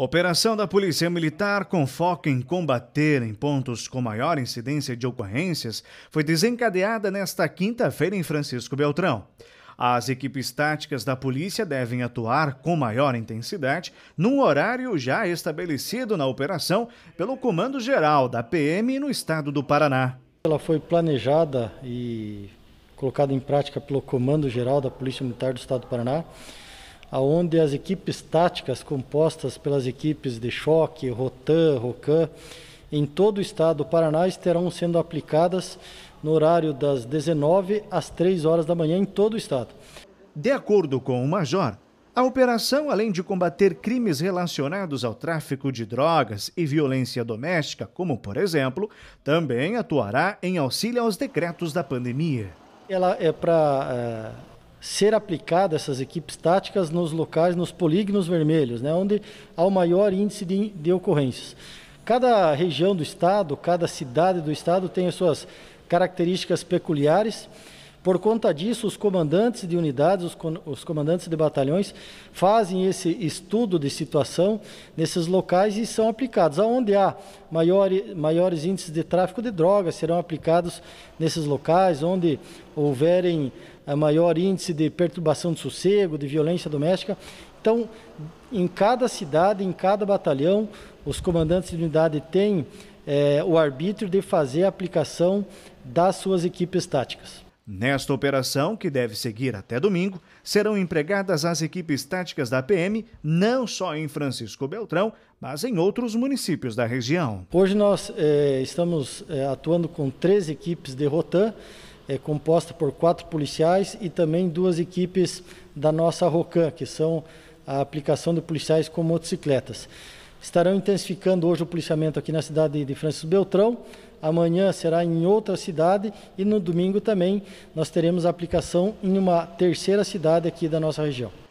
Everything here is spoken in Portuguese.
Operação da Polícia Militar com foco em combater em pontos com maior incidência de ocorrências foi desencadeada nesta quinta-feira em Francisco Beltrão. As equipes táticas da polícia devem atuar com maior intensidade num horário já estabelecido na operação pelo Comando Geral da PM no estado do Paraná. Ela foi planejada e colocada em prática pelo Comando Geral da Polícia Militar do Estado do Paraná aonde as equipes táticas compostas pelas equipes de choque, Rotan, Rocan, em todo o estado do Paraná estarão sendo aplicadas no horário das 19 às 3 horas da manhã em todo o estado. De acordo com o Major, a operação, além de combater crimes relacionados ao tráfico de drogas e violência doméstica, como por exemplo, também atuará em auxílio aos decretos da pandemia. Ela é para eh, ser aplicada essas equipes táticas nos locais, nos polígonos vermelhos, né, onde há o maior índice de, de ocorrências. Cada região do estado, cada cidade do estado tem as suas características peculiares por conta disso, os comandantes de unidades, os, os comandantes de batalhões, fazem esse estudo de situação nesses locais e são aplicados. Aonde há maior, maiores índices de tráfico de drogas, serão aplicados nesses locais, onde houverem eh, maior índice de perturbação de sossego, de violência doméstica. Então, em cada cidade, em cada batalhão, os comandantes de unidade têm é, o arbítrio de fazer a aplicação das suas equipes táticas. Nesta operação, que deve seguir até domingo, serão empregadas as equipes táticas da PM, não só em Francisco Beltrão, mas em outros municípios da região. Hoje nós eh, estamos eh, atuando com três equipes de Rotan, eh, composta por quatro policiais e também duas equipes da nossa ROCAN, que são a aplicação de policiais com motocicletas estarão intensificando hoje o policiamento aqui na cidade de Francisco Beltrão. Amanhã será em outra cidade e no domingo também nós teremos aplicação em uma terceira cidade aqui da nossa região.